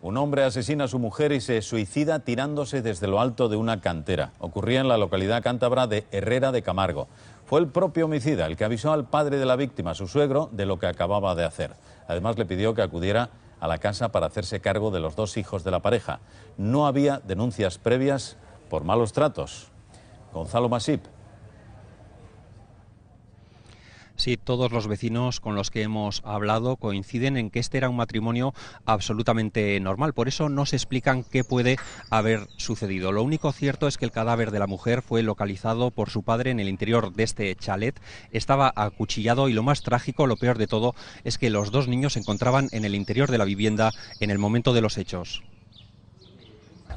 Un hombre asesina a su mujer y se suicida tirándose desde lo alto de una cantera. Ocurría en la localidad cántabra de Herrera de Camargo. Fue el propio homicida el que avisó al padre de la víctima, su suegro, de lo que acababa de hacer. Además le pidió que acudiera a la casa para hacerse cargo de los dos hijos de la pareja. No había denuncias previas por malos tratos. Gonzalo Masip Sí, todos los vecinos con los que hemos hablado coinciden en que este era un matrimonio absolutamente normal. Por eso no se explican qué puede haber sucedido. Lo único cierto es que el cadáver de la mujer fue localizado por su padre en el interior de este chalet. Estaba acuchillado y lo más trágico, lo peor de todo, es que los dos niños se encontraban en el interior de la vivienda en el momento de los hechos.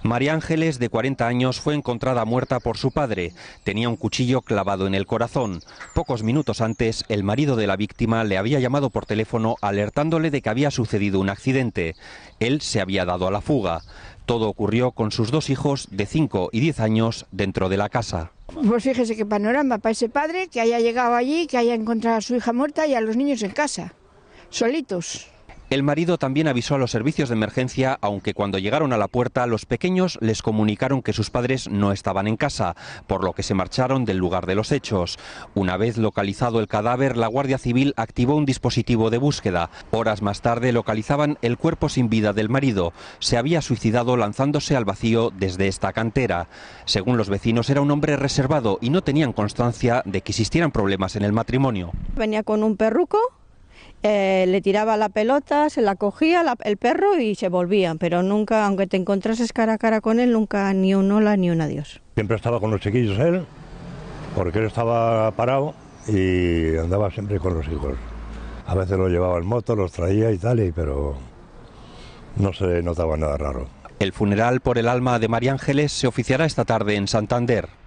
María Ángeles, de 40 años, fue encontrada muerta por su padre. Tenía un cuchillo clavado en el corazón. Pocos minutos antes, el marido de la víctima le había llamado por teléfono alertándole de que había sucedido un accidente. Él se había dado a la fuga. Todo ocurrió con sus dos hijos de 5 y 10 años dentro de la casa. Pues fíjese qué panorama para ese padre que haya llegado allí, que haya encontrado a su hija muerta y a los niños en casa, solitos. El marido también avisó a los servicios de emergencia, aunque cuando llegaron a la puerta los pequeños les comunicaron que sus padres no estaban en casa, por lo que se marcharon del lugar de los hechos. Una vez localizado el cadáver, la Guardia Civil activó un dispositivo de búsqueda. Horas más tarde localizaban el cuerpo sin vida del marido. Se había suicidado lanzándose al vacío desde esta cantera. Según los vecinos era un hombre reservado y no tenían constancia de que existieran problemas en el matrimonio. Venía con un perruco eh, le tiraba la pelota, se la cogía el perro y se volvían, pero nunca, aunque te encontrases cara a cara con él, nunca ni un hola ni un adiós. Siempre estaba con los chiquillos él, porque él estaba parado y andaba siempre con los hijos. A veces lo llevaba en moto, los traía y tal, pero no se notaba nada raro. El funeral por el alma de María Ángeles se oficiará esta tarde en Santander.